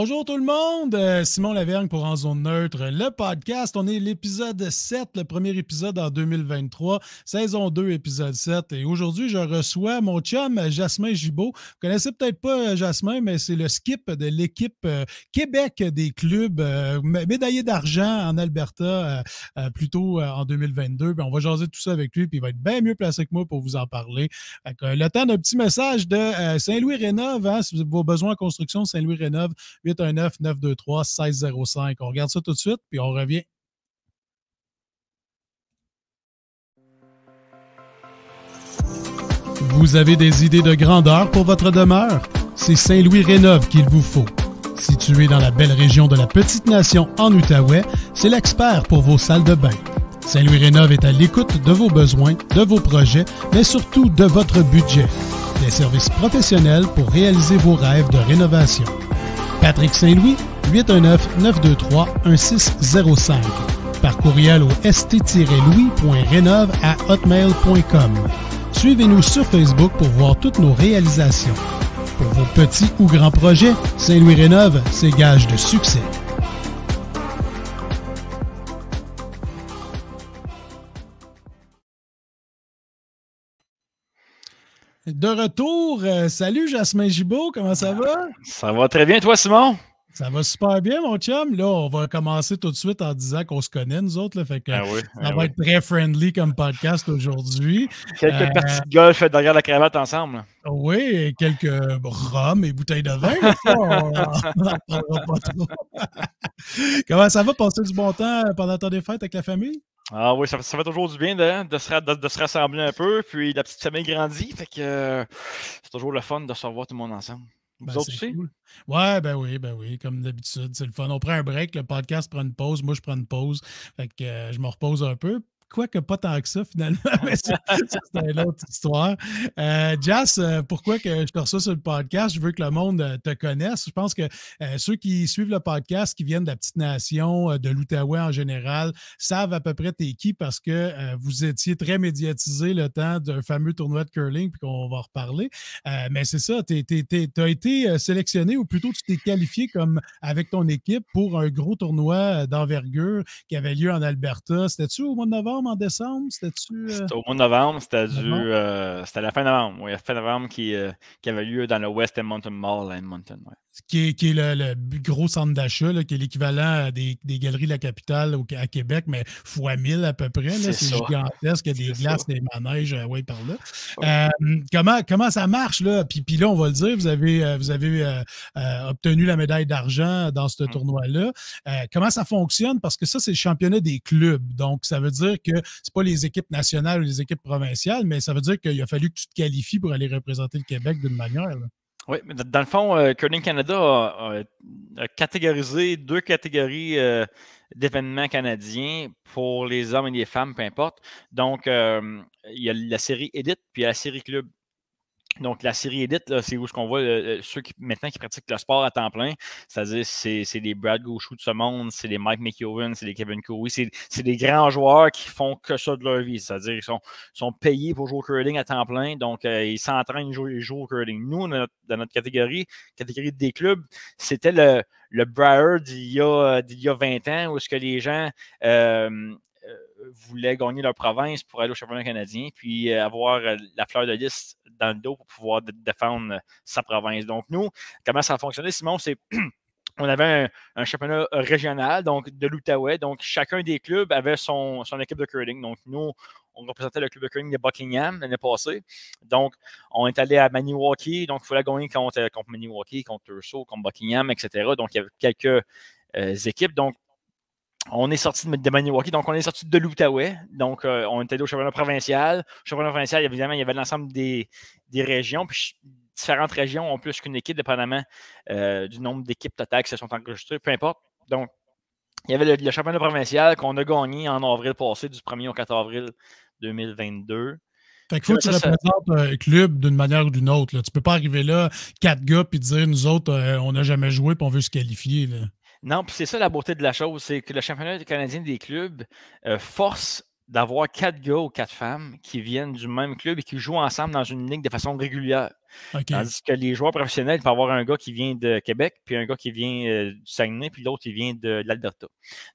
Bonjour. Bonjour tout le monde, euh, Simon Lavergne pour En Zone Neutre, le podcast. On est l'épisode 7, le premier épisode en 2023, saison 2, épisode 7. Et aujourd'hui, je reçois mon chum Jasmin Gibault. Vous connaissez peut-être pas euh, Jasmin, mais c'est le skip de l'équipe euh, Québec des clubs, médaillé d'argent en Alberta plutôt en 2022. Ben, on va jaser tout ça avec lui, puis il va être bien mieux placé que moi pour vous en parler. le temps d'un petit message de Saint-Louis Rénove, hein, si vous avez besoin en construction, Saint-Louis Rénove, 811. 819-923-1605. On regarde ça tout de suite, puis on revient. Vous avez des idées de grandeur pour votre demeure? C'est Saint-Louis Rénove qu'il vous faut. Situé dans la belle région de la Petite Nation en Outaouais, c'est l'expert pour vos salles de bain. Saint-Louis Rénov est à l'écoute de vos besoins, de vos projets, mais surtout de votre budget. Des services professionnels pour réaliser vos rêves de rénovation. Patrick Saint-Louis, 819-923-1605. Par courriel au st-louis.rénov à hotmail.com. Suivez-nous sur Facebook pour voir toutes nos réalisations. Pour vos petits ou grands projets, Saint-Louis rénove c'est gage de succès. De retour, euh, salut Jasmin Gibault, comment ça va? Ça va très bien, toi Simon? Ça va super bien, mon chum. Là, on va commencer tout de suite en disant qu'on se connaît, nous autres. Là, fait que, ah ça ah va être très friendly comme podcast aujourd'hui. Quelques euh, parties de golf derrière la cravate ensemble. Oui, et quelques rhums et bouteilles de vin. Comment ça va? Passer du bon temps pendant ton défaite avec la famille? Ah oui, ça, fait toujours du bien hein, de, se, rassembler un peu. Puis la petite famille grandit. Fait que euh, c'est toujours le fun de se revoir tout le monde ensemble. Vous ben, autres aussi? Cool. Ouais, ben oui, ben oui, comme d'habitude, c'est le fun. On prend un break, le podcast prend une pause, moi je prends une pause. Fait que euh, je me repose un peu, quoique pas tant que ça, finalement. Mais c'est une autre histoire. Jazz, euh, Jas, euh, pourquoi que je te reçois sur le podcast? Je veux que le monde euh, te connaisse. Je pense que ceux qui suivent le podcast, qui viennent de la petite nation, de l'Outaouais en général, savent à peu près t'es qui parce que vous étiez très médiatisé le temps d'un fameux tournoi de curling, puis qu'on va en reparler. mais c'est ça, tu as été sélectionné, ou plutôt tu t'es qualifié comme avec ton équipe pour un gros tournoi d'envergure qui avait lieu en Alberta. C'était-tu au mois de novembre? en décembre? C'était-tu. Euh, au mois de novembre, c'était du. Euh, la fin novembre, oui, la fin novembre euh, qui, avait lieu dans le West Edmonton Mall à Edmonton, qui est, le, gros centre d'achat, qui est l'équivalent des, galeries de la capitale à Québec, mais fois 1000 à peu près. C'est gigantesque, il y a des glaces, des manèges, euh, ouais, par là. Euh, comment, comment ça marche? Là? Puis, là, on va le dire, vous avez, euh, vous avez obtenu la médaille d'argent dans ce mmh. tournoi-là. comment ça fonctionne? Parce que ça, c'est le championnat des clubs. Donc, ça veut dire que c'est pas les équipes nationales ou les équipes provinciales, mais ça veut dire qu'il a fallu que tu te qualifies pour aller représenter le Québec d'une manière. Là. Oui, dans le fond, euh, Curling Canada a, catégorisé deux catégories euh, d'événements canadiens pour les hommes et les femmes, peu importe. Donc, euh, il y a la série Edit, puis la série Club. Donc, la série élite, c'est où ce qu'on voit euh, euh, ceux qui, maintenant qui pratiquent le sport à temps plein, c'est-à-dire c'est, les des Brad Gauchou de ce monde, c'est les Mike McEwen, c'est des Kevin Curry, c'est, des grands joueurs qui font que ça de leur vie, c'est-à-dire ils sont, sont payés pour jouer au curling à temps plein, donc euh, ils s'entraînent, ils jouent, au curling. Nous, dans notre, catégorie, catégorie des clubs, c'était le, le Briar d'il y, a, 20 ans, où ce que les gens, voulaient gagner leur province pour aller au championnat canadien, puis euh, avoir euh, la fleur de liste dans le dos pour pouvoir défendre euh, sa province. Donc, nous, comment ça a fonctionné, Simon, c'est. on avait un, championnat régional, donc de l'Outaouais. Donc, chacun des clubs avait son, équipe de curling. Donc, nous, on représentait le club de curling de Buckingham l'année passée. Donc, on est allé à Maniwaki. Donc, il fallait gagner contre, contre Maniwaki, contre Urso, contre Buckingham, etc. Donc, il y avait quelques équipes. Donc, on est sorti de, de, Maniwaki, donc on est sorti de l'Outaouais. Donc, euh, on était au championnat provincial. Au championnat provincial, évidemment, il y avait l'ensemble des, régions. Puis différentes régions ont plus qu'une équipe, dépendamment euh, du nombre d'équipes totales qui se sont enregistrées, peu importe. Donc, il y avait le, championnat provincial qu'on a gagné en avril passé, du 1er au 4 avril 2022. Fait qu'il faut que tu représentes un club d'une manière ou d'une autre. Là. Tu peux pas arriver là, quatre gars, puis dire nous autres, euh, on n'a jamais joué, puis on veut se qualifier. Non, puis c'est ça la beauté de la chose, c'est que le championnat canadien des clubs euh, force d'avoir quatre gars ou quatre femmes qui viennent du même club et qui jouent ensemble dans une ligue de façon régulière. Tandis que les joueurs professionnels peuvent avoir un gars qui vient de Québec, puis un gars qui vient euh, du Saguenay, puis l'autre qui vient de, l'Alberta.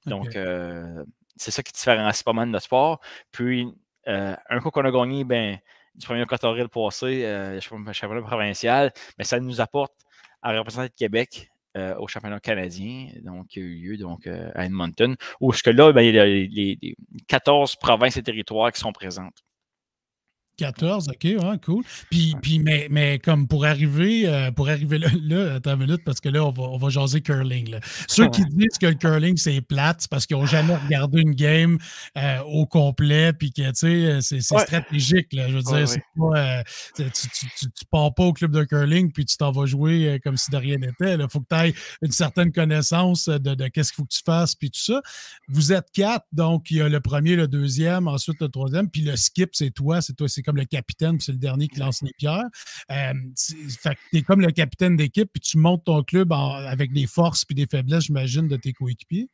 Donc, euh, c'est ça qui différencie pas mal notre sport. Puis, un coup qu'on a gagné, ben, du premier er 4 avril passé, le championnat provincial, mais ben, ça nous apporte à représenter le Québec euh, au championnat canadien, donc qui a eu lieu donc, euh, à Edmonton, où là, ben, il y a les, les, 14 provinces et territoires qui sont présentes. 14, OK, cool. mais, mais comme pour arriver, euh, pour arriver là, attends une minute, parce que là, on va, on jaser curling. Ceux qui disent que le curling, c'est plate, parce qu'ils n'ont jamais regardé une game euh, au complet, puis que, tu sais, euh, c'est stratégique. je veux dire, pas, tu, ne pars pas au club de curling, puis tu t'en vas jouer comme si de rien n'était. Il faut que tu aies une certaine connaissance de, qu'est-ce qu'il faut que tu fasses, puis tout ça. Vous êtes quatre, donc il y a le premier, le deuxième, ensuite le troisième, puis le skip, c'est toi, c'est toi, c'est comme le capitaine, c'est le dernier qui lance les pierres. Euh, tu es comme le capitaine d'équipe, puis tu montes ton club avec des forces puis des faiblesses, j'imagine, de tes coéquipiers.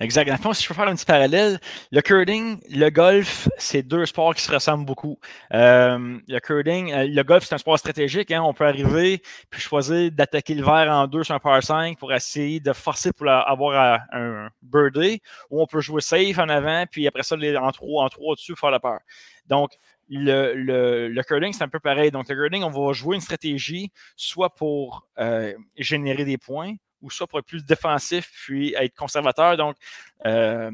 Exact. si je peux faire un petit parallèle, le curling, le golf, c'est deux sports qui se ressemblent beaucoup. Euh, le curling, euh, le golf, c'est un sport stratégique. Hein. On peut arriver puis choisir d'attaquer le vert en deux sur un par 5 pour essayer de forcer pour avoir un birdie, ou on peut jouer safe en avant, puis après ça, en trois, en trois dessus faire la peur. Donc, le, le, curling, c'est un peu pareil. Donc, le curling, on va jouer une stratégie soit pour euh, générer des points ou soit pour être plus défensif puis être conservateur. Donc, euh,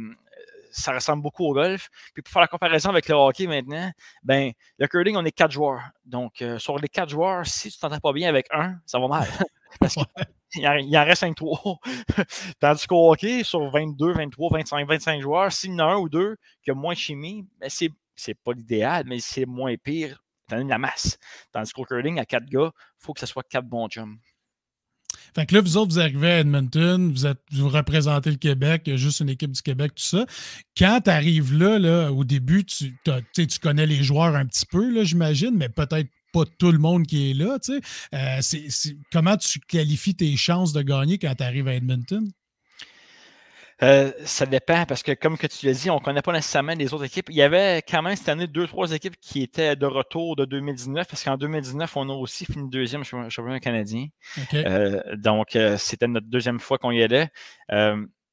ça ressemble beaucoup au golf. Puis pour faire la comparaison avec le hockey maintenant, ben le curling, on est quatre joueurs. Donc, euh, sur les quatre joueurs, si tu t'entends pas bien avec un, ça va mal. Parce qu'il en, en reste un trois. Tandis qu'au hockey, sur 22, 23, 25, 25 joueurs, s'il y en a un ou deux qui a moins de chimie, ben, c'est c'est pas l'idéal, mais c'est moins pire, as la masse. dans le curling, à quatre gars, il faut que ce soit quatre bons jumps. Fait que là, vous autres, vous arrivez à Edmonton, vous, êtes, vous représentez le Québec, il y a juste une équipe du Québec, tout ça. Quand tu arrives là, là, au début, tu, tu connais les joueurs un petit peu, j'imagine, mais peut-être pas tout le monde qui est là. Euh, comment tu qualifies tes chances de gagner quand tu arrives à Edmonton? Euh, ça dépend parce que, comme que tu l'as dit, on ne connaît pas nécessairement les autres équipes. Il y avait quand même cette année deux, trois équipes qui étaient de retour de 2019 parce qu'en 2019, on a aussi fini deuxième championnat canadien. Euh, donc, euh, c'était notre deuxième fois qu'on y allait.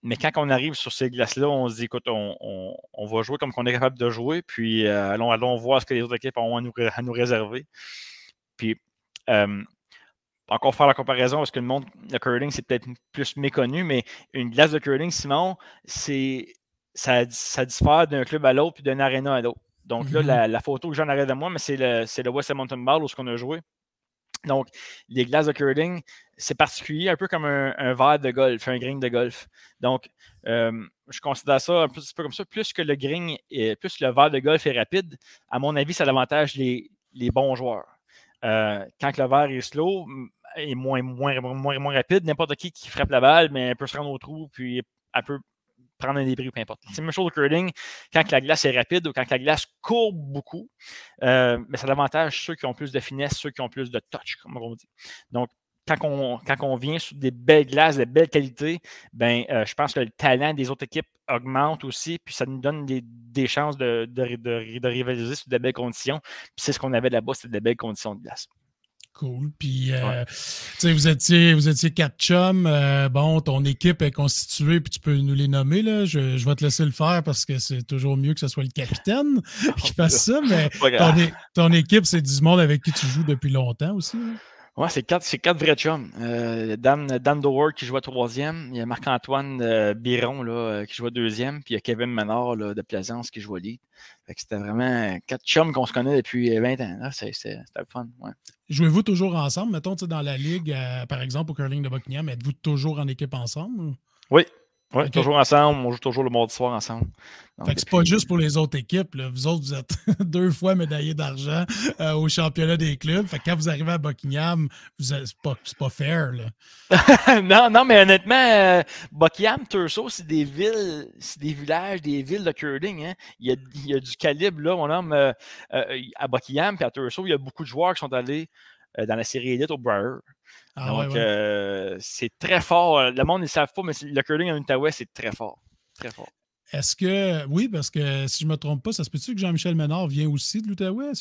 mais quand on arrive sur ces glaces-là, on se dit, écoute, on, va jouer comme qu'on est capable de jouer, puis allons, allons voir ce que les autres équipes ont à nous, nous réserver. Puis, encore faire la comparaison parce que le monde de curling, c'est peut-être plus méconnu, mais une glace de curling, Simon, c'est ça, ça diffère d'un club à l'autre puis d'un aréna à l'autre. Donc là, mhm. la, photo que j'en arrête de moi, mais c'est le, le West Mountain Ball où ce qu'on a joué. Donc, les glaces de curling, c'est particulier, un peu comme un, verre de golf, un green de golf. Donc, euh, je considère ça un petit peu comme ça. Plus que le green, plus le verre de golf est rapide, à mon avis, ça avantage les, les bons joueurs. Euh, quand le verre est slow, est moins, moins, moins, rapide. N'importe qui qui frappe la balle, mais elle peut se rendre au trou, puis elle peut prendre un débris ou peu importe. C'est la même chose au curling, quand la glace est rapide ou quand la glace courbe beaucoup, mais euh, ben, c'est l'avantage ceux qui ont plus de finesse, ceux qui ont plus de touch, comme on dit. Donc, quand on, quand on vient sur des belles glaces, de belles qualités, ben, euh, je pense que le talent des autres équipes augmente aussi, puis ça nous donne des, chances de, de, rivaliser sous de belles conditions. Puis c'est ce qu'on avait là-bas, c'était de belles conditions de glace cool. Puis, euh, sais, vous, étiez, vous étiez quatre chums. Euh, bon, ton équipe est constituée, puis tu peux nous les nommer. Là. Je, je vais te laisser le faire parce que c'est toujours mieux que ce soit le capitaine qui oh, fasse ça. Mais ton, ton équipe, c'est du monde avec qui tu joues depuis longtemps aussi. Hein. Ouais, c'est quatre, quatre vrais chums. Euh, Dan, Dan qui joue à troisième. Il y a Marc-Antoine euh, Biron là, euh, qui joue à deuxième. Puis il y a Kevin Menard de Plaisance qui joue lead. c'était vraiment quatre chums qu'on se connaît depuis 20 euh, ans. C'était C'est, fun. Jouez-vous toujours ensemble, mettons, dans la ligue, par exemple, au curling de Buckingham, êtes-vous toujours en équipe ensemble? Oui, toujours ensemble. On joue toujours le mardi soir ensemble. c'est pas juste pour les autres équipes. Vous autres, vous êtes deux fois médaillés d'argent euh, au championnat des clubs. Fait quand vous arrivez à Buckingham, vous c'est, pas, c'est fair. non, non, mais honnêtement, euh, Buckingham, Turso, c'est des villes, c'est des villages, des villes de curling. Hein. Il, y a, du calibre, là, mon homme. Euh, à Buckingham puis à Turso, il y a beaucoup de joueurs qui sont allés euh, dans la série Elite au Briar. Ah Donc, euh, c'est très fort. Le monde ne le savent pas, mais le curling en Outaouais, c'est très fort. Très fort. Est-ce que, oui, parce que si je ne me trompe pas, ça se peut-tu que Jean-Michel Ménard vient aussi de l'Outaouais,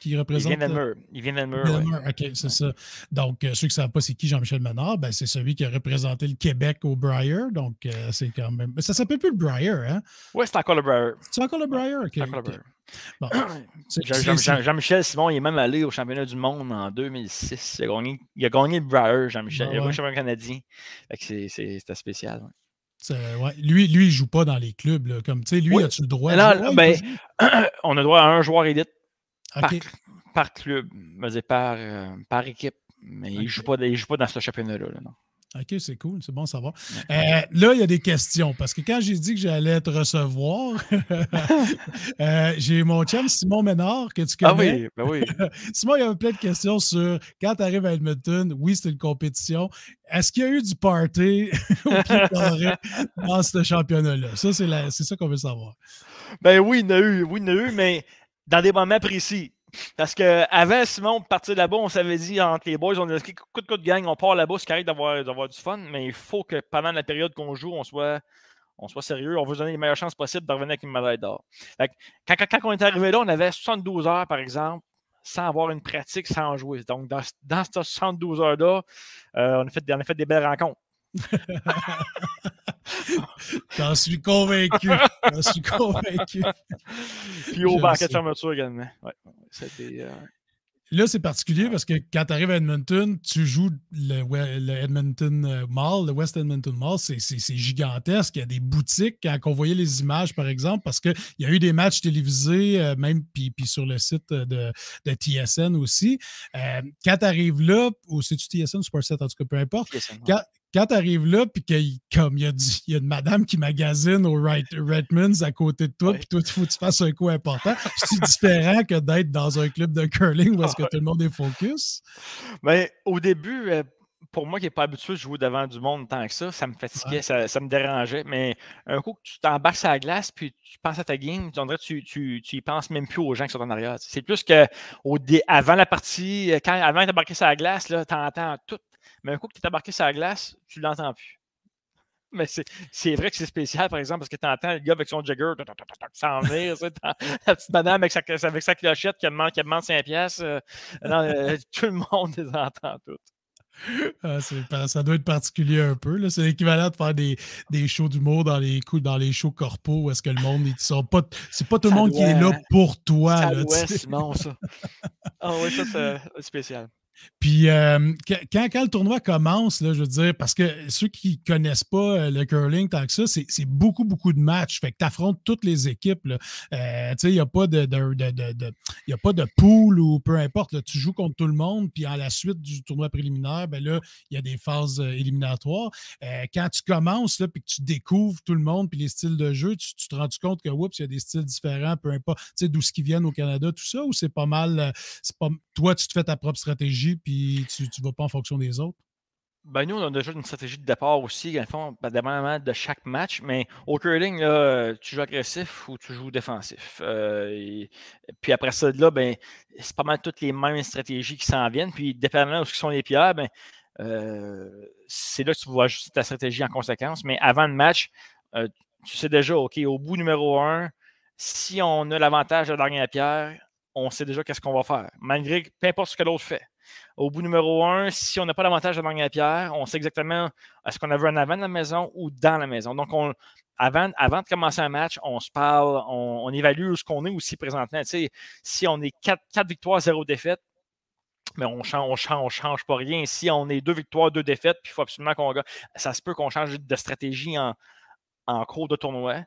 qui représente. Il vient d'Elmer. Il vient de Ouais. OK, c'est ça. Donc, euh, ceux qui ne savent pas c'est qui Jean-Michel Ménard, ben, c'est celui qui a représenté le Québec au Briar. Donc, euh, c'est quand même. Ça ne s'appelle plus le Briar, hein? Oui, c'est encore le Briar. C'est encore le Briar, OK. Bon, Jean-Michel Simon, il est même allé au championnat du monde en 2006. Il a gagné, le Briar, Jean-Michel. il ben Il a gagné le championnat canadien. C'était spécial. Ouais. Euh, lui, lui, il joue pas dans les clubs. tu sais lui, as-tu le droit ben, On a droit à un joueur élite par, club, par, euh, par équipe. Mais il ne joue, pas dans ce championnat Là, non. OK, c'est cool, c'est bon de savoir. Euh, là, il y a des questions, parce que quand j'ai dit que j'allais te recevoir, euh, j'ai mon chum Simon Ménard que tu connais. Ah oui, ben oui. Simon, il y avait plein de questions sur quand tu arrives à Edmonton, oui, c'est une compétition. Est-ce qu'il y a eu du party au dans ce championnat-là? Ça, c'est ça qu'on veut savoir. Ben oui, il oui, il y en a eu, mais dans des moments précis. Parce que avant, Simon, de partir là-bas, on s'avait dit entre les boys, on a dit coup de coup de gang, on part là-bas, c'est correct d'avoir du fun, mais il faut que pendant la période qu'on joue, on soit, on soit sérieux, on veut donner les meilleures chances possibles de revenir avec une médaille d'or. Quand, on est arrivé là, on avait 72 heures, par exemple, sans avoir une pratique, sans jouer. Donc, dans, dans ces 72 heures-là, euh, on, on, a fait des belles rencontres. J'en suis convaincu. J'en suis convaincu. Puis au banquet de fermeture également. Ouais. Euh, là, c'est particulier parce que quand tu arrives à Edmonton, tu joues le, Edmonton euh, Mall, le West Edmonton Mall, c'est gigantesque. Il y a des boutiques. Quand on voyait les images, par exemple, parce qu'il y a eu des matchs télévisés, euh, même puis, sur le site de, de TSN aussi. quand tu arrives là, ou c'est-tu TSN ou en tout cas, peu importe quand tu arrives là, puis qu'il comme, y, a y a une madame qui magasine au Redmonds à côté de toi, puis toi, faut que tu fasses un coup important, c'est différent que d'être dans un club de curling où est-ce que ah tout le monde est focus? Mais ben, au début, euh, pour moi qui n'ai pas habitué de jouer devant du monde tant que ça, ça me fatiguait, ça, me dérangeait. Mais un coup que tu t'embarques à la glace, puis tu penses à ta game, tu, tu, tu, tu penses même plus aux gens qui sont en arrière. C'est plus que au avant la partie, euh, quand, avant d'embarquer sur la glace, tu entends tout mais un coup que tu es embarqué sur la glace, tu l'entends plus. Mais c'est vrai que c'est spécial, par exemple, parce que tu entends le gars avec son jagger s'en venir, la petite madame avec sa, avec sa clochette qui demande, qui demande 5 piastres. Euh, euh, tout le monde les entend toutes. Ah, ça doit être particulier un peu. C'est l'équivalent de faire des, des shows d'humour dans les dans les shows corpo où est-ce que le monde ils sont pas. C'est pas tout le monde qui est là hein. pour toi. Ça ça. Ah oui, ça c'est spécial. Puis euh, quand, le tournoi commence, là, je veux dire, parce que ceux qui ne connaissent pas euh, le curling tant que ça, c'est beaucoup, beaucoup de matchs. Fait que tu affrontes toutes les équipes. Euh, il n'y a pas de, a pas de pool ou peu importe. tu joues contre tout le monde, puis à la suite du tournoi préliminaire, ben là, il y a des phases euh, éliminatoires. quand tu commences, là, puis que tu découvres tout le monde, puis les styles de jeu, tu, te rends compte que, oups, il y a des styles différents, peu importe, d'où ce qui viennent au Canada, tout ça, ou c'est pas mal, toi, tu te fais ta propre stratégie puis tu ne vas pas en fonction des autres? Ben nous, on a déjà une stratégie de départ aussi, en fond, ben, dépendamment de chaque match, mais au curling, tu joues agressif ou tu joues défensif. Euh, puis après ça, là, ben, c'est pas mal toutes les mêmes stratégies qui s'en viennent. Puis dépendamment de ce que sont les pierres, ben, euh, c'est là que tu vas ajuster ta stratégie en conséquence. Mais avant le match, euh, tu sais déjà, OK, au bout numéro un, si on a l'avantage de la dernière pierre, on sait déjà qu'est-ce qu'on va faire, malgré peu importe ce que l'autre fait. Au bout numéro un, si on n'a pas l'avantage de la pierre, on sait exactement est-ce qu'on a vu un avant de la maison ou dans la maison. Donc, avant, de commencer un match, on se parle, on, évalue ce qu'on est aussi présentement. si on est 4, victoires, zéro défaite, mais on ne change, on change, pas rien. Si on est deux victoires, deux défaites, puis il faut absolument qu'on Ça se peut qu'on change de stratégie en, cours de tournoi,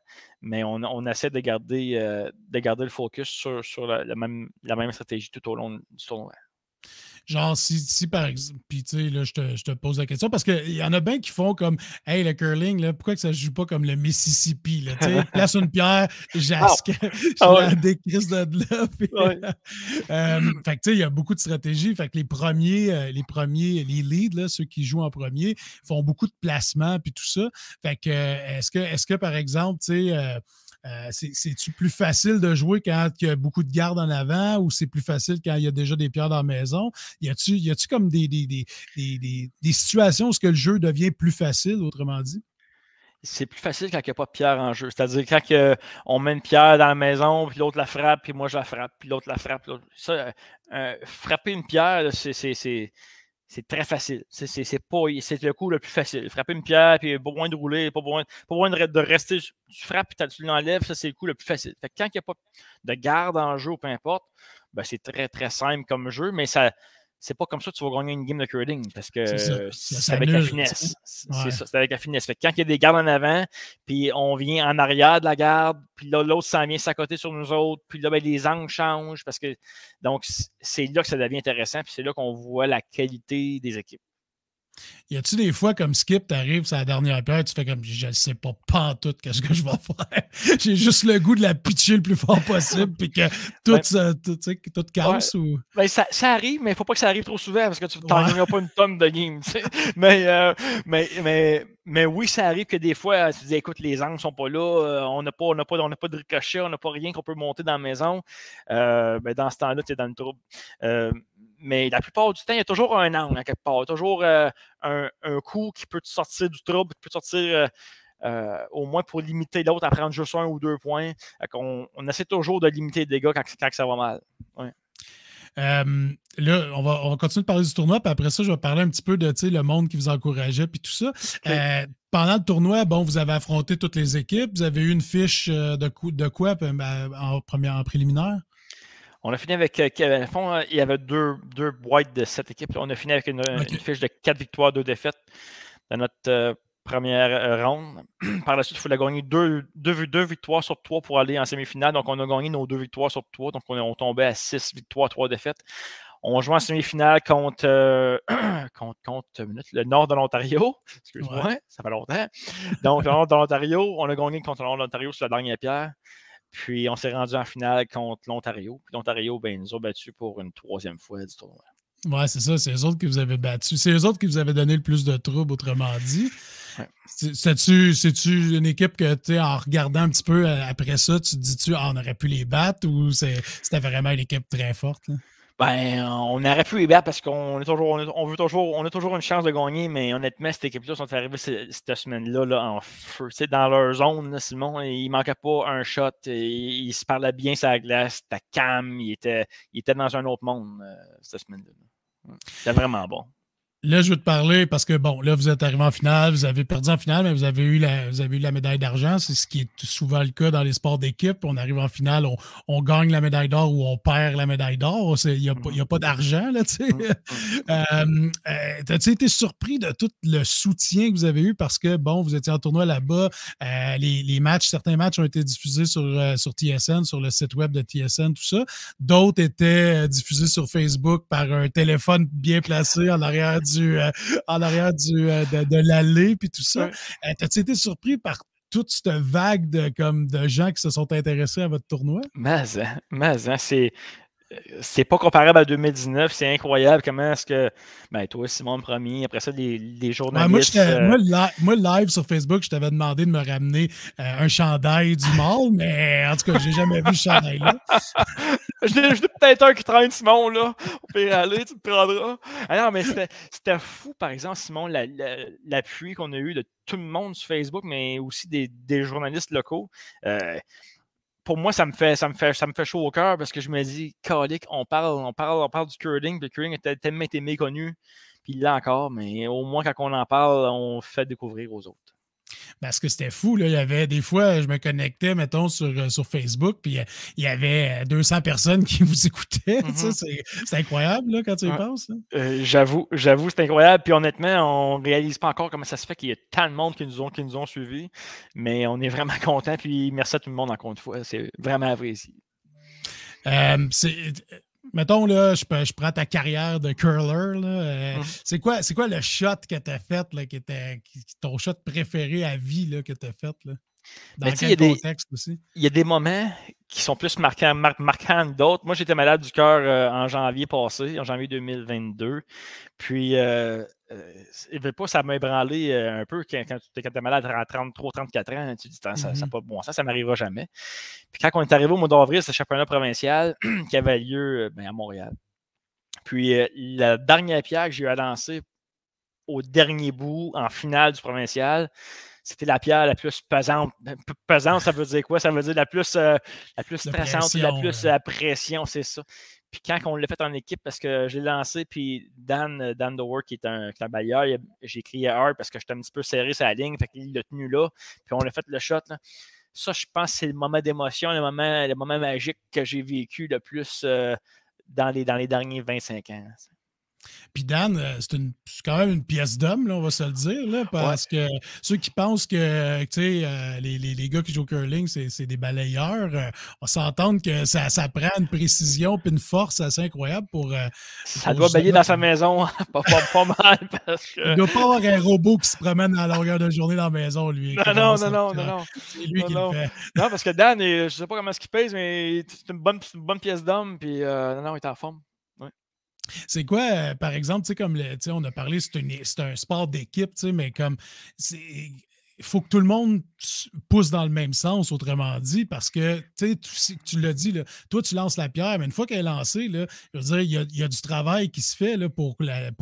mais on, essaie de garder, euh, de garder le focus sur, sur même, la même stratégie tout au long du tournoi. Genre, si, par exemple, puis tu sais, là, je te, pose la question parce qu'il y en a bien qui font comme Hey, le curling, pourquoi que ça ne joue pas comme le Mississippi? Là, tu place une pierre, jasque, oh. des crises de là. Euh, euh, fait que tu sais, il y a beaucoup de stratégies. Fait que les premiers, euh, les premiers, les leads, ceux qui jouent en premier, font beaucoup de placements puis tout ça. Fait est-ce que, est-ce que par exemple, tu sais, euh, c'est-tu plus facile de jouer quand il y a beaucoup de gardes en avant ou c'est plus facile quand il y a déjà des pierres dans la maison? Y a-tu comme des, des, situations où que le jeu devient plus facile, autrement dit? c'est plus facile quand il n'y a pas de pierre en jeu. C'est-à-dire quand on met une pierre dans la maison, puis l'autre la frappe, puis moi je la frappe, puis l'autre la frappe. Ça, euh, euh, frapper une pierre, c'est c'est très facile. C'est le coup le plus facile. Frapper une pierre, puis pas besoin de rouler, pas besoin, de, rester. Tu frappes, puis tu l'enlèves, ça, c'est le coup le plus facile. Fait quand il n'y a pas de garde en jeu, peu importe, ben, c'est très, très simple comme jeu, mais ça, c'est pas comme ça que tu vas gagner une game de curling parce que c'est avec la finesse. C'est ça, C'est avec la finesse. que quand il y a des gardes en avant, puis on vient en arrière de la garde, puis là, l'autre s'en vient s'accoter sur nous autres, puis là, ben, les angles changent parce que. Donc, c'est là que ça devient intéressant, puis c'est là qu'on voit la qualité des équipes. Y a-tu des fois comme Skip, t'arrives sur la dernière période, tu fais comme je sais pas pantoute qu'est-ce que je vais faire. J'ai juste le goût de la pitcher le plus fort possible puis que tout, casse ou. Ben, ça, arrive, mais il faut pas que ça arrive trop souvent parce que tu t'en pas une tonne de game. Euh, mais, mais, oui, ça arrive que des fois, tu dis écoute, les angles sont pas là, euh, on n'a pas, pas, pas de ricochet, on n'a pas rien qu'on peut monter dans la maison. Euh, ben, dans ce temps-là, tu es dans le trouble mais la plupart du temps, il y a toujours un angle quelque part. Il y a toujours euh, un, coup qui peut sortir du trouble, qui peut sortir euh, euh, au moins pour limiter l'autre à prendre juste un ou deux points. On, essaie toujours de limiter les dégâts quand, ça va mal. là, on va, on continuer de parler du tournoi, puis après ça, je vais parler un petit peu de le monde qui vous encourageait, puis tout ça. pendant le tournoi, bon, vous avez affronté toutes les équipes, vous avez eu une fiche de, de quoi ben, ben, en, première, en préliminaire? On a fini avec Kevin. Euh, Fond, il y avait deux, deux boîtes de cette équipe. On a fini avec une, fiche de quatre victoires, deux défaites dans notre euh, première euh, ronde. Par la suite, il fallait gagner deux, deux, deux, victoires sur trois pour aller en semi-finale. Donc, on a gagné nos deux victoires sur trois. Donc, on, est tombé à six victoires, trois défaites. On joue en semi-finale contre, contre le nord de l'Ontario. Excuse-moi, ça fait longtemps. Donc, le nord de l'Ontario, on a gagné contre le nord de l'Ontario sur la dernière pierre. Puis on s'est rendu en finale contre l'Ontario. Puis l'Ontario, ben, nous a battus pour une troisième fois du tournoi. Ouais, c'est ça, c'est eux autres qui vous avez battu. C'est eux autres qui vous avaient donné le plus de troubles, autrement dit. C'est-tu une équipe que, tu en regardant un petit peu euh, après ça, tu te dis-tu, ah, on aurait pu les battre ou c'était vraiment une équipe très forte? Ben, euh, on aurait pu les battre parce qu'on est toujours, on, veut toujours, on a toujours une chance de gagner, mais honnêtement, ces équipe-là sont arrivés cette, semaine-là là, en feu. dans leur zone, Simon, il manquait pas un shot. Il, il se parlait bien sa glace, c'était calme, il était, il était dans un autre monde euh, cette semaine-là. C'était vraiment bon. Là, je veux te parler parce que, bon, là, vous êtes arrivé en finale, vous avez perdu en finale, mais vous avez eu la, vous avez la médaille d'argent. C'est ce qui est souvent le cas dans les sports d'équipe. On arrive en finale, on, gagne la médaille d'or ou on perd la médaille d'or. Il n'y a, pas mm-hmm. d'argent, là, tu sais. Mm-hmm. euh, euh été surpris de tout le soutien que vous avez eu parce que, bon, vous étiez en tournoi là-bas. Euh, les, matchs, certains matchs ont été diffusés sur, euh, sur TSN, sur le site web de TSN, tout ça. D'autres étaient diffusés sur Facebook par un téléphone bien placé en arrière du du, euh, en arrière du, euh, de, de l'allée, puis tout ça. Euh, t'as-tu été surpris par toute cette vague de, comme, de gens qui se sont intéressés à votre tournoi? mais hein, hein, c'est c'est pas comparable à 2019. C'est incroyable comment est-ce que. Ben, toi, Simon premier, après ça, les, journalistes. Euh, moi, live sur Facebook, je t'avais demandé de me ramener euh, un chandail du monde, mais en tout cas, j'ai jamais vu ce chandail-là. Je peut-être un qui traîne, Simon, là. On peut y aller, tu te prendras. Alors, ah mais c'était fou, par exemple, Simon, l'appui qu'on a eu de tout le monde sur Facebook, mais aussi des, journalistes locaux. Euh, pour moi, ça me fait, ça me fait, ça me fait chaud au cœur parce que je me dis, Calic, on parle, on parle, on parle du curling. Le curling a tellement été méconnu, puis là encore, mais au moins quand on en parle, on fait découvrir aux autres. Parce que c'était fou, Il y avait des fois, je me connectais, mettons, sur, euh, sur Facebook, puis euh, il y avait 200 euh, personnes qui vous écoutaient. Mm-hmm. C'est incroyable, quand tu y penses. j'avoue, j'avoue, c'est incroyable. Puis honnêtement, on ne réalise pas encore comment ça se fait qu'il y a tant de monde qui nous ont, qui nous ont suivis. Mais on est vraiment content. Puis merci à tout le monde encore une fois. C'est vraiment apprécié. c'est mettons, là, je, je, prends ta carrière de curler. Euh, mm. C'est quoi, le shot que tu as fait, là, qui était ton shot préféré à vie là, que ben, tu as fait? Dans quel contexte aussi? Il y a des moments qui sont plus marquants, que d'autres. Moi, j'étais malade du cœur euh, en janvier passé, en janvier 2022. Puis, euh, euh, il pas, ça m'a ébranlé euh, un peu quand, tu es malade à 33, 34 ans. Tu dis, ça mm-hmm. bon ça ça m'arrivera jamais. Puis quand on est arrivé au mois d'avril, c'est le championnat provincial qui avait lieu euh, ben, à Montréal. Puis la dernière pierre que j'ai eu à lancer au dernier bout, en finale du provincial, c'était la pierre la plus pesante. Ben, pesante, ça veut dire quoi? Ça veut dire la plus, la plus stressante, la plus pression, c'est ça. Puis quand on l'a fait en équipe, parce que je l'ai lancé, puis Dan, euh, Dan Dower, qui est un, travailleur, j'ai crié hard parce que j'étais un petit peu serré sur la ligne, fait qu'il l'a tenu là, puis on l'a fait le shot. Ça, je pense, c'est le moment d'émotion, le moment, le moment magique que j'ai vécu le plus euh, dans, les, dans les derniers 25 ans. Puis Dan, euh, c'est quand même une pièce d'homme, on va se le dire, là, parce que ceux qui pensent que euh, les, les, les, gars qui jouent au curling, c'est des balayeurs, euh, on s'entend que ça, ça, prend une précision puis une force assez incroyable pour. ça doit bailler dans sa maison, pas, mal. Parce que... Il ne doit pas avoir un robot qui se promène à la longueur de journée dans la maison, lui. Non, non, non, non, non, non. C'est lui non, qui le fait. Non, parce que Dan, je ne sais pas comment est-ce qu'il pèse, mais c'est une bonne, bonne pièce d'homme, puis non, non, il est en forme. C'est quoi, euh, par exemple, comme le, on a parlé, c'est un sport d'équipe, mais comme il faut que tout le monde pousse dans le même sens, autrement dit, parce que tu, tu l'as dit, toi, tu lances la pierre, mais une fois qu'elle est lancée, je veux il, y a, du travail qui se fait pour,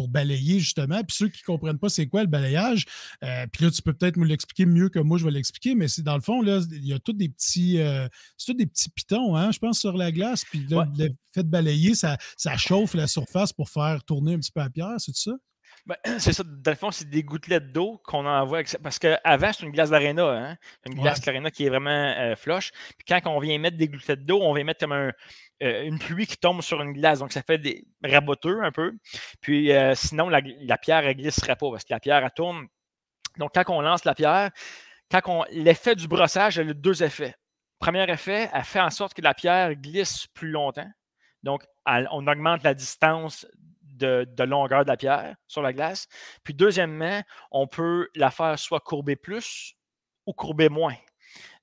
balayer, justement. Puis ceux qui ne comprennent pas c'est quoi le balayage, euh, puis là, tu peux peut-être me l'expliquer mieux que moi, je vais l'expliquer, mais c'est dans le fond, là, il y a tous des petits euh, des petits pitons, hein, je pense, sur la glace. Puis le fait de balayer, ça, ça chauffe la surface pour faire tourner un petit peu la pierre, c'est ça? Ben, c'est ça, dans le fond, c'est des gouttelettes d'eau qu'on envoie. Parce qu'avant, c'est une glace d'aréna. Hein. Une glace d'arena qui est vraiment euh, floche. Puis quand on vient mettre des gouttelettes d'eau, on vient mettre comme euh, une pluie qui tombe sur une glace. Donc, ça fait des raboteux un peu. Puis euh, sinon, la, pierre, elle glisserait pas parce que la pierre, elle tourne. Donc, quand on lance la pierre, quand l'effet du brossage, elle a deux effets. Premier effet, elle fait en sorte que la pierre glisse plus longtemps. Donc, on augmente la distance de, longueur de la pierre sur la glace. Puis deuxièmement, on peut la faire soit courber plus ou courber moins.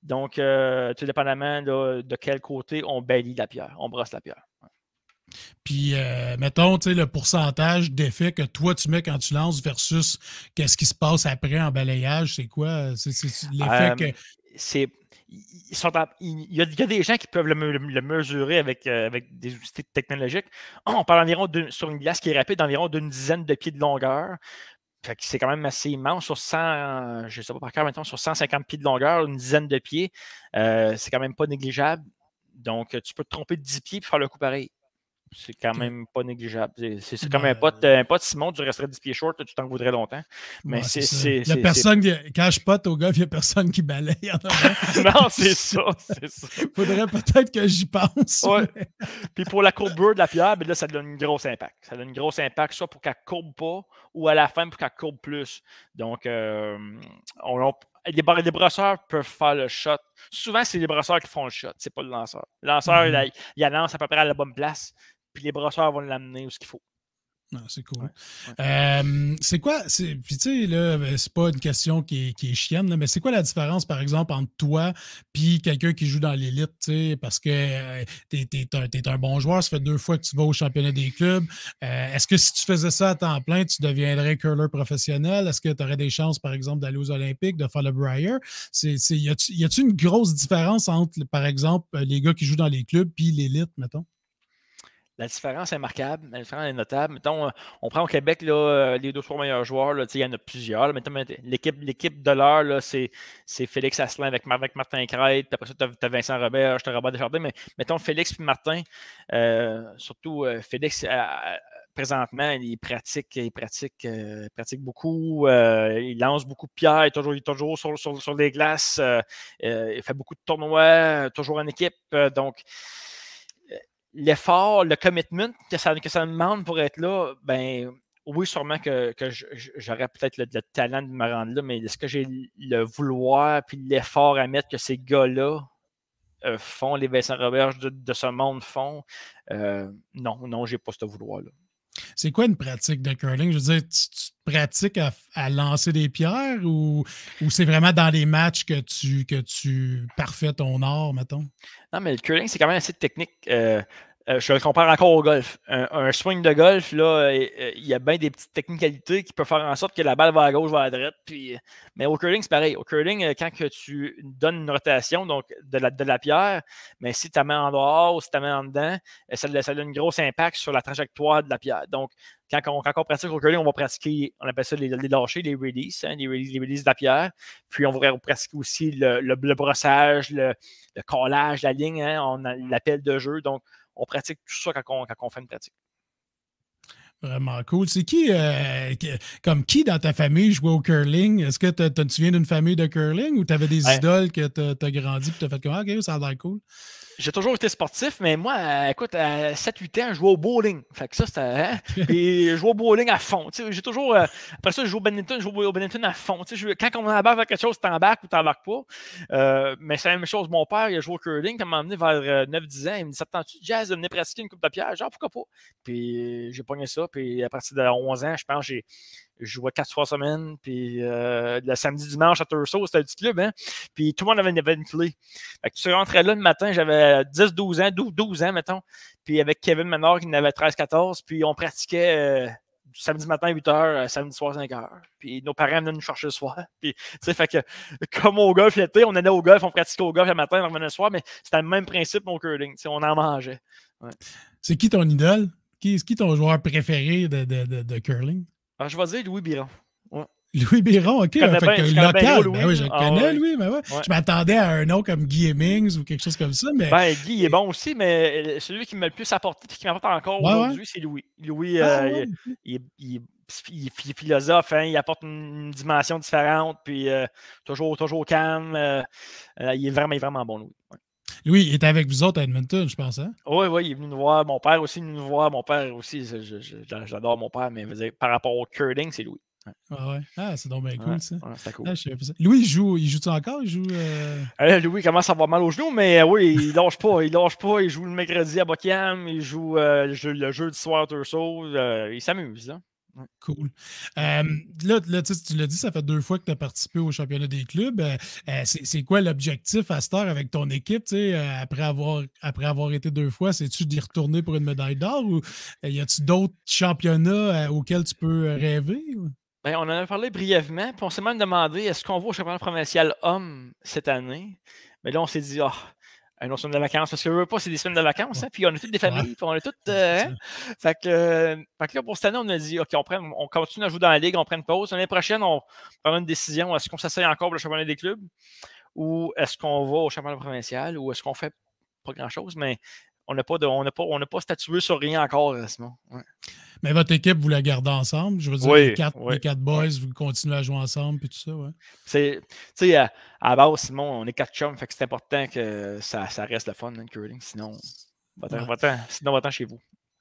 Donc, euh, tout dépendamment de, quel côté on balie la pierre, on brosse la pierre. Puis, euh, mettons, tu sais, le pourcentage d'effet que toi, tu mets quand tu lances versus qu'est-ce qui se passe après en balayage, c'est quoi? C'est l'effet euh, que... C'est il, y a, des gens qui peuvent le, mesurer avec, euh, avec des outils technologiques. Ah, on parle environ sur une glace qui est rapide d'environ d'une dizaine de pieds de longueur. c'est quand même assez immense sur 100, je sais pas par cœur maintenant, sur 150 pieds de longueur, une dizaine de pieds. Euh, c'est quand même pas négligeable. Donc, tu peux te tromper de 10 pieds et faire le coup pareil c'est quand même pas négligeable. C'est comme ben, un pote, euh, un pote Simon, tu resterais 10 pieds short, tu t'en voudrais longtemps. Mais c'est. Il personne qui, Quand je pote au golf, il n'y a personne qui balaye Non, c'est ça. Il Faudrait peut-être que j'y pense. Puis pour la courbure de la pierre, ben là, ça donne une grosse impact. Ça donne une grosse impact, soit pour qu'elle courbe pas ou à la fin pour qu'elle courbe plus. Donc, euh, on, les, les, brosseurs peuvent faire le shot. Souvent, c'est les brosseurs qui font le shot, c'est pas le lanceur. Le lanceur, il, mm-hmm. il, lance à peu près à la bonne place, puis les brosseurs vont l'amener où ce qu'il faut. Ah, c'est cool. Euh, c'est quoi, puis tu sais, là, c'est pas une question qui est, chienne, mais c'est quoi la différence, par exemple, entre toi puis quelqu'un qui joue dans l'élite, tu parce que euh, t'es tu es, un bon joueur, ça fait deux fois que tu vas au championnat des clubs. Euh, est-ce que si tu faisais ça à temps plein, tu deviendrais curler professionnel? Est-ce que tu aurais des chances, par exemple, d'aller aux Olympiques, de faire le Briar? y a-tu une grosse différence entre, par exemple, les gars qui jouent dans les clubs puis l'élite, mettons? La différence est marquable, la différence est notable. Mettons, euh, on prend au Québec là, euh, les deux, trois meilleurs joueurs. il y en a plusieurs. L'équipe de l'heure, c'est Félix Asselin avec, Martin Crête. après ça, tu as, Vincent Robert, je Robert Desjardins. Mais mettons Félix puis Martin, euh, surtout Félix, présentement, il pratique, il pratique, pratique beaucoup, il lance beaucoup de pierres, il est toujours, toujours sur, sur, sur, les glaces, il fait beaucoup de tournois, toujours en équipe. donc, l'effort, le commitment que ça, que demande pour être là, ben oui, sûrement que, j'aurais peut-être le, talent de me rendre là, mais est-ce que j'ai le vouloir puis l'effort à mettre que ces gars-là euh, font, les Vincent Robert de, ce monde font? Euh, non, non, j'ai pas ce vouloir-là. C'est quoi une pratique de curling? Je veux dire, tu, pratiques à, lancer des pierres ou, ou c'est vraiment dans les matchs que tu, que tu parfais ton art, mettons? Non, mais le curling, c'est quand même assez technique. Euh, euh, je le compare encore au golf. Un, swing de golf, là, euh, euh, il y a bien des petites technicalités qui peuvent faire en sorte que la balle va à gauche, va à droite. Puis... Mais au curling, c'est pareil. Au curling, quand que tu donnes une rotation donc de, la, de la pierre, mais si tu la mets en dehors ou si tu la mets en dedans, ça, ça a un gros impact sur la trajectoire de la pierre. Donc, quand on, pratique au curling, on va pratiquer, on appelle ça les, les hein, les releases, les, releases, de la pierre. Puis on va pratiquer aussi le, le, brossage, le, collage, la ligne, hein, l'appel de jeu. Donc, on pratique tout ça quand on, fait une pratique. Vraiment cool. C'est euh, qui, comme qui dans ta famille jouait au curling? Est-ce que tu viens d'une famille de curling ou tu avais des ben, idoles que tu as grandi et tu as fait comme, ah, OK, ça a l'air cool? j'ai toujours été sportif, mais moi, euh, écoute, à 7-8 ans, je jouais au bowling. Fait que ça, c'était. Et hein? je jouais au bowling à fond. J'ai toujours. Euh, après ça, je joue au Bennington, je joue au Bennington à fond. Je, quand on embarque vers quelque chose, t'embarques ou t'embarques pas. Euh, mais c'est la même chose. Mon père, il a joué au curling, il m'a amené vers 9-10 euh, ans. Il me dit Ça tu jazz de venir pratiquer une coupe de pierre Genre, pourquoi pas Puis j'ai pogné ça. Puis à partir de 11 ans, je pense, j'ai je jouais quatre trois semaines puis euh, le samedi, dimanche à Turso, c'était du club, hein? puis tout le monde avait, une, clé. que tu rentrais là le matin, j'avais 10, 12 ans, 12, 12 ans, mettons, puis avec Kevin Menor qui en avait 13, 14, puis on pratiquait euh, du samedi matin à 8 h, samedi soir 5 h. Puis nos parents venaient nous chercher le soir. Puis, tu sais, fait que comme au golf l'été, on allait au golf, on pratiquait au golf le matin, on revenait le soir, mais c'était le même principe mon curling, on en mangeait. C'est qui ton idole? Qui, est qui ton joueur préféré de, de, de curling? Alors, ah, je vais dire Louis Biron. Louis Biron, ok. fait local. Ben oui, je le ah, connais, Louis, mais ben ouais. Je m'attendais à un nom comme Guy Hemmings ou quelque chose comme ça. Mais... Ben, Guy est bon aussi, mais euh, celui qui m'a le plus apporté et qui m'apporte encore aujourd'hui, c'est Louis. Louis, ah, euh, il, il, est philosophe, hein, il apporte une, dimension différente, puis euh, toujours, toujours calme. il, est vraiment, vraiment bon, Louis. Louis il était avec vous autres à Edmonton, je pense. Hein? Oui, oui, il est venu nous voir. Mon père aussi est venu nous voir. Mon père aussi, j'adore mon père, mais par rapport au curling, c'est Louis. Ah ouais. Ah, c'est donc bien cool, ça. Ouais, cool. Ah, Louis, il joue, il joue-tu encore? Il joue, euh, euh, Louis commence à avoir mal aux genoux, mais euh, oui, il lâche pas. Il lâche pas. Il joue le mercredi à Buckingham. Il joue le jeu du soir Turso. il s'amuse. Hein? Cool. là, tu l'as dit, ça fait deux fois que tu as participé au championnat des clubs. Euh, euh, c'est quoi l'objectif à cette heure avec ton équipe, euh, après, avoir, après avoir été deux fois? C'est-tu d'y retourner pour une médaille d'or ou y a-tu d'autres championnats auxquels tu peux rêver? Ben, on en a parlé brièvement, puis on s'est même demandé est-ce qu'on va au championnat provincial homme cette année? Mais là, on s'est dit, ah, une autre semaine de vacances, parce que veut pas, c'est des semaines de vacances, hein, puis on a toutes des familles, puis on est toutes. Euh, hein. euh, fait, que, là, pour cette année, on a dit, OK, on, on continue à jouer dans la ligue, on prend une pause. L'année prochaine, on prend une décision est-ce qu'on s'asseye encore pour le championnat des clubs ou est-ce qu'on va au championnat provincial ou est-ce qu'on fait pas grand-chose, mais on n'a pas, pas, pas statué sur rien encore, Simon. Mais votre équipe, vous la gardez ensemble. Je veux dire, oui, les, quatre, les, boys, vous continuez à jouer ensemble puis tout ça. Ouais. Tu sais, à, base, Simon, on est quatre chums, fait que c'est important que ça, ça, reste le fun, hein, le curling. Sinon, on va sinon, chez vous.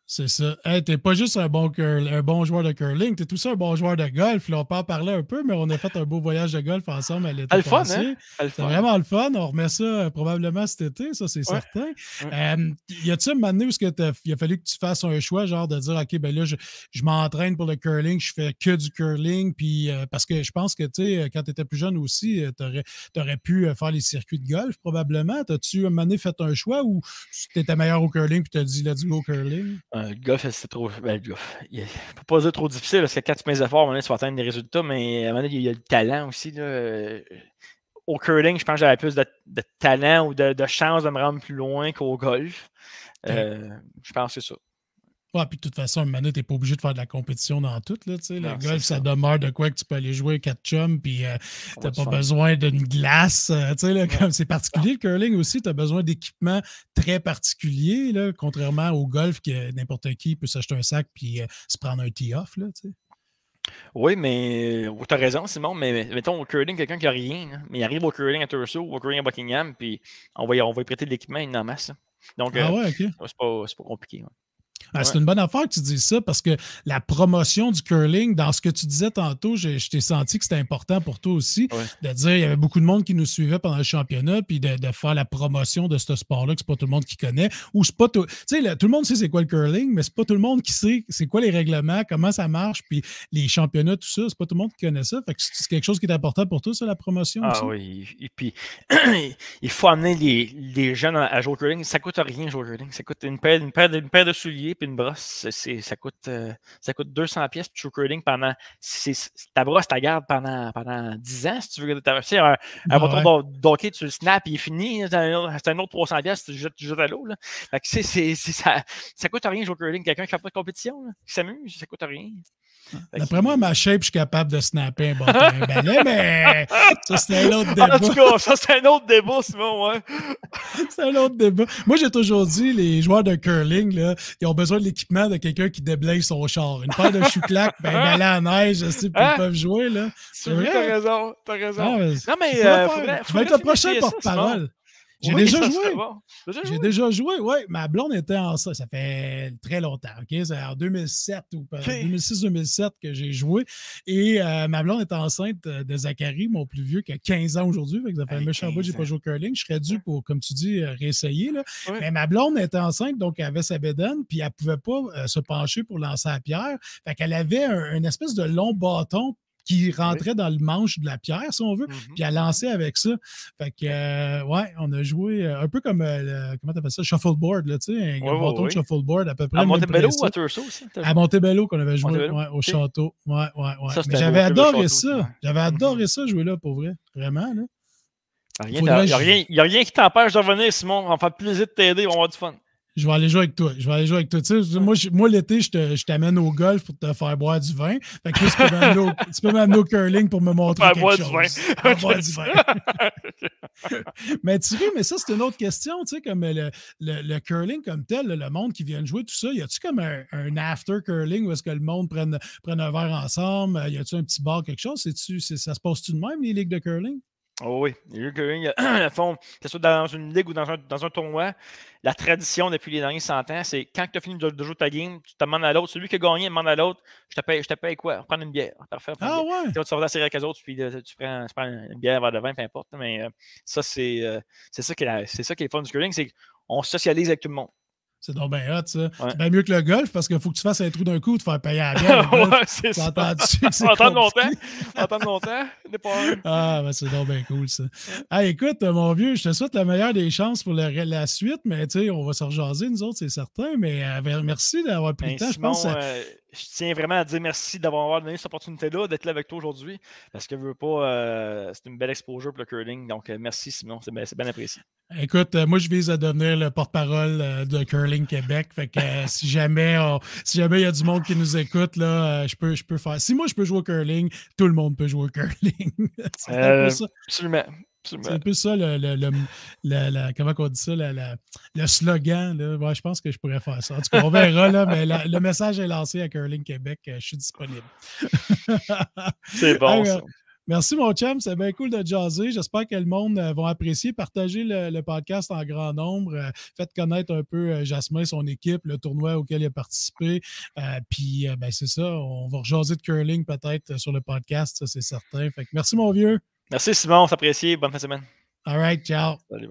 C'est ça. Hey, t'es pas juste un bon, un bon joueur de curling, t'es tout ça un bon joueur de golf. on peut en parler un peu, mais on a fait un beau voyage de golf ensemble à l'été. Ah, hein? ah, vraiment le fun. On remet ça euh, probablement cet été, ça c'est certain. y a-t-il un moment où il a fallu que tu fasses un choix, genre de dire, OK, ben là, je, m'entraîne pour le curling, je fais que du curling, puis euh, parce que je pense que, tu sais, quand t'étais plus jeune aussi, euh, t'aurais aurais pu faire les circuits de golf probablement. T'as-tu un moment donné fait un choix ou étais meilleur au curling puis t'as dit, let's go curling? Euh, le golf, c'est trop. Ben, le golf. Il faut pas dire trop difficile parce que quand tu mets des efforts, à un moment atteindre des résultats, mais à il y a le talent aussi. Euh, au curling, je pense que j'avais plus de, talent ou de, chance de me rendre plus loin qu'au golf. Euh, je pense que c'est ça puis de toute façon, maintenant, tu n'es pas obligé de faire de la compétition dans tout. le golf, ça. demeure de quoi que tu peux aller jouer quatre chums, puis tu euh, t'as pas besoin d'une glace. Euh, comme c'est particulier, le curling aussi, tu as besoin d'équipements très particuliers, là, contrairement au golf, que n'importe qui peut s'acheter un sac puis euh, se prendre un tee-off. Oui, mais oh, tu as raison, Simon, mais mettons au curling, quelqu'un qui a rien, hein, mais il arrive au curling à Turso au curling à Buckingham, puis on va, prêter de l'équipement, une en masse. Hein. Donc, ah c'est pas, compliqué. Ah, c'est une bonne affaire que tu dises ça parce que la promotion du curling, dans ce que tu disais tantôt, je, t'ai senti que c'était important pour toi aussi de dire il y avait beaucoup de monde qui nous suivait pendant le championnat, puis de, faire la promotion de ce sport-là que c'est pas tout le monde qui connaît. Ou c'est pas tout. Tu sais, tout le monde sait c'est quoi le curling, mais c'est pas tout le monde qui sait c'est quoi les règlements, comment ça marche, puis les championnats, tout ça. C'est pas tout le monde qui connaît ça. Fait que c'est quelque chose qui est important pour toi, ça, la promotion. Ah oui. Et puis, il faut amener les, jeunes à jouer au curling. Ça coûte rien jouer au curling. Ça coûte une paire, une une paire de souliers une brosse, ça, coûte, euh, ça coûte 200 pièces. True curling pendant. ta brosse, ta garde pendant, pendant 10 ans. Si tu veux tu un, un bâton d'hockey, tu le snaps, il est fini. C'est un, autre 300 pièces, tu le jettes, à l'eau. ça, ça coûte rien jouer curling. Quelqu'un qui fait pas de compétition, qui s'amuse, ça coûte rien. D'après moi, ma shape, je suis capable de snapper un bon balai, mais ça, c'est un autre débat. En tout cas, ça, c'est un autre débat, Simon, ouais. c'est un autre débat. Moi, j'ai toujours dit, les joueurs de curling, là, ils ont besoin de l'équipement de quelqu'un qui déblaye son char. Une paire de chouclaques, ben, un balai à neige, je sais, puis ils hein? peuvent jouer, là. C'est t'as raison, t'as raison. Ah, non, mais. je vais euh, être le prochain porte-parole. J'ai déjà, joué. J'ai déjà joué, oui. Ma blonde était enceinte, ça. fait très longtemps, OK? C'est en 2007 ou 2006-2007 que j'ai joué. Et euh, ma blonde est enceinte euh, de Zachary, mon plus vieux, qui a 15 ans aujourd'hui. Ça fait un méchant bout, j'ai pas joué au curling. Je serais dû pour, comme tu dis, euh, réessayer. Mais ma blonde était enceinte, donc elle avait sa bédaine, puis elle pouvait pas se pencher pour lancer la pierre. Fait qu'elle avait un, une espèce de long bâton qui rentrait dans le manche de la pierre, si on veut, mm-hmm. puis à lancer avec ça. Fait que, euh, ouais, on a joué euh, un peu comme, euh, comment t'appelles ça, shuffleboard, là, tu sais, un oui, de shuffleboard à peu près. À Montebello ou à aussi? À Montebello qu'on avait joué ouais, au château. Ouais, ouais, ouais. J'avais adoré ça. J'avais mm-hmm. adoré ça, jouer là, pour vrai. Vraiment, là. Il n'y a, rien qui t'empêche de revenir, Simon. On va faire plaisir de t'aider. On va avoir du fun je vais aller jouer avec toi. Je vais aller jouer avec toi. moi, l'été, je, t'amène au golf pour te faire boire du vin. tu peux m'amener au, curling pour me montrer quelque chose. mais tu mais ça, c'est une autre question. Tu sais, comme le, curling comme tel, le monde qui vient de jouer, tout ça, y a-tu comme un, after curling où est-ce que le monde prenne, un verre ensemble? Y a-tu un petit bar, quelque chose? tu ça se passe-tu de même, les ligues de curling? Oh oui, les Curling fond que ce soit dans une ligue ou dans un, dans un tournoi, la tradition depuis les derniers 100 ans, c'est quand tu as fini de, jouer ta game, tu te demandes à l'autre, celui qui a gagné demande à l'autre, je te paye, je te paye quoi? Prendre une bière. Parfait. Ah ouais? Tu vas la série avec les autres, puis tu, prends, une bière, vers de vin, peu importe. Mais euh, ça, euh, c'est ça, qui est ça qui est le fun du curling, c'est qu'on socialise avec tout le monde. C'est donc bien hot, ça. C'est bien mieux que le golf parce qu'il faut que tu fasses un trou d'un coup, te faire payer à la bière. ouais, c'est ça. Entends-tu? longtemps. longtemps. pas longtemps. ah, ben c'est donc bien cool, ça. Ah, écoute, mon vieux, je te souhaite la meilleure des chances pour la, suite, mais tu sais, on va se rejaser, nous autres, c'est certain. Mais euh, merci d'avoir pris le ben, temps. je pense. Euh, euh, je tiens vraiment à dire merci d'avoir donné cette opportunité-là, d'être là avec toi aujourd'hui, parce que je veux pas, euh, c'est une belle exposure pour le curling. Donc, euh, merci Simon, c'est bien, apprécié. Écoute, euh, moi, je vise à devenir le porte-parole de Curling Québec. Fait que si jamais si jamais il y a du monde qui nous écoute, là, je peux, je peux faire. Si moi, je peux jouer au curling, tout le monde peut jouer au curling. Absolument. C'est un peu ça, le, le, comment dit ça, le, slogan. Là. je pense que je pourrais faire ça. En tout cas, on verra, mais le message est lancé à Curling Québec. Euh, je suis disponible. C'est bon, ça. Merci, mon chum. C'est bien cool de jaser. J'espère que le monde euh, va apprécier. Partagez le, podcast en grand nombre. Euh, faites connaître un peu Jasmin et son équipe, le tournoi auquel il a participé. Puis, ben, c'est ça. On va rejaser de curling peut-être sur le podcast, ça c'est certain. Fait merci, mon vieux. Merci Simon, on s'apprécie. Bonne fin de semaine. All right, ciao. Salut,